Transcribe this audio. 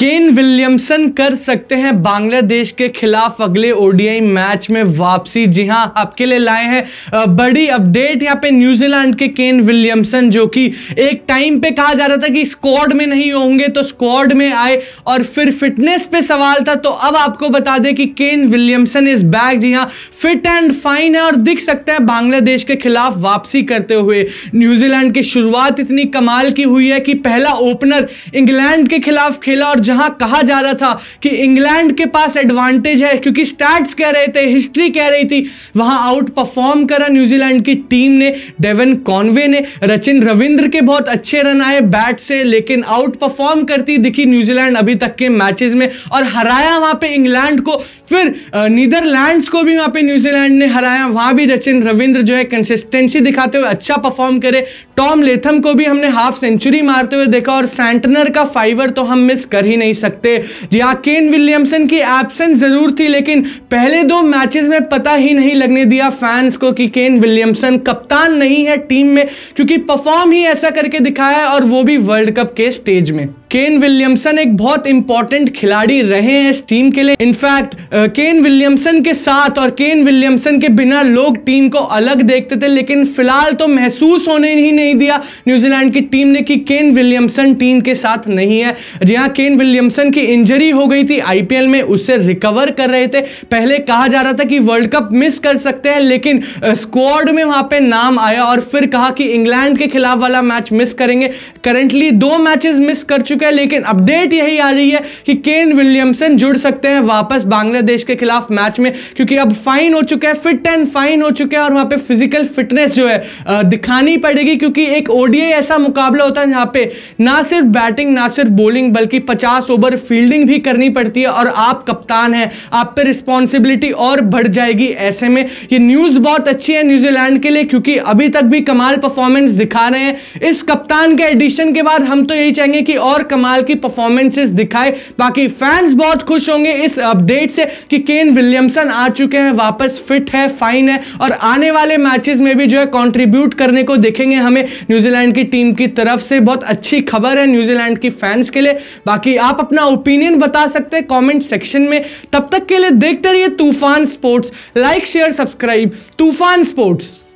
Kane Williamson कर सकते हैं बांग्लादेश के खिलाफ अगले ओडीआई मैच में वापसी जी हाँ आपके लिए लाए हैं बड़ी अपडेट यहाँ पे न्यूजीलैंड के केन विलियमसन जो कि एक टाइम पे कहा जा रहा था कि स्क्वाड में नहीं होंगे तो स्क्वाड में आए और फिर फिटनेस पे सवाल था तो अब आपको बता दें कि केन विलियमसन इज बैक जी हाँ फिट एंड फाइन है और दिख सकते हैं बांग्लादेश के खिलाफ वापसी करते हुए न्यूजीलैंड की शुरुआत इतनी कमाल की हुई है कि पहला ओपनर इंग्लैंड के खिलाफ खेला और जहां कहा जा रहा था कि इंग्लैंड के पास एडवांटेज है क्योंकि स्टैट्स कह रहे थे हिस्ट्री कह रही थी वहां आउट परफॉर्म करा न्यूजीलैंड की टीम ने डेवन कॉनवे ने रचिन रविंद्र के बहुत अच्छे रन आए बैट से लेकिन आउट परफॉर्म करती दिखी न्यूजीलैंड अभी तक के मैचेस में और हराया वहां पे इंग्लैंड को फिर नीदरलैंड्स को भी वहां पे न्यूजीलैंड ने हराया वहां भी रचिन रविंद्र जो है कंसिस्टेंसी दिखाते हुए अच्छा परफॉर्म करे टॉम लेथम को भी हमने हाफ सेंचुरी मारते हुए देखा और सेंटनर का फाइवर तो हम मिस कर ही नहीं सकते जी हाँ केन विलियमसन की एबसेंस ज़रूर थी लेकिन पहले दो मैचेस में पता ही नहीं लगने दिया फैंस को कि केन विलियमसन कप्तान नहीं है टीम में क्योंकि परफॉर्म ही ऐसा करके दिखाया है और वो भी वर्ल्ड कप के स्टेज में केन विलियमसन एक बहुत इंपॉर्टेंट खिलाड़ी रहे हैं इस टीम के लिए इनफैक्ट केन विलियमसन के साथ और केन विलियमसन के बिना लोग टीम को अलग देखते थे लेकिन फिलहाल तो महसूस होने ही नहीं दिया न्यूजीलैंड की टीम ने कि केन विलियमसन टीम के साथ नहीं है जी केन विलियमसन की इंजरी हो गई थी आईपीएल में उससे रिकवर कर रहे थे पहले कहा जा रहा था कि वर्ल्ड कप मिस कर सकते हैं लेकिन स्क्वाड में वहां पर नाम आया और फिर कहा कि इंग्लैंड के खिलाफ वाला मैच मिस करेंगे करंटली दो मैचेस मिस कर चुके चुका है लेकिन अपडेट यही आ रही है कि केन विलियमसन जुड़ सकते हैं वापस बांग्लादेश के खिलाफ मैच में क्योंकि अब फाइन हो चुका है फिट एंड फाइन हो चुका है और वहां पे फिजिकल फिटनेस जो है दिखानी पड़ेगी क्योंकि एक ओडीआई ऐसा मुकाबला होता है जहां पे ना सिर्फ बैटिंग ना सिर्फ बॉलिंग बल्कि पचास ओवर फील्डिंग भी करनी पड़ती है और आप कप्तान हैं आप पे रिस्पॉन्सिबिलिटी और बढ़ जाएगी ऐसे में ये न्यूज़ बहुत अच्छी है न्यूजीलैंड के लिए क्योंकि अभी तक भी कमाल परफॉर्मेंस दिखा रहे हैं इस कप्तान के एडिशन के बाद हम तो यही चाहेंगे कि और कमाल की परफॉर्मेंसेस दिखाए बाकी फैंस बहुत खुश होंगे इस अपडेट से कि केन विलियमसन आ चुके हैं वापस फिट है फाइन है और आने वाले मैचेस में भी जो है कंट्रीब्यूट करने को देखेंगे हमें न्यूजीलैंड की टीम की तरफ से बहुत अच्छी खबर है न्यूजीलैंड की फैंस के लिए बाकी आप अपना ओपिनियन बता सकते हैं कॉमेंट सेक्शन में तब तक के लिए देखते रहिए Toofan sports like share subscribe Toofan sports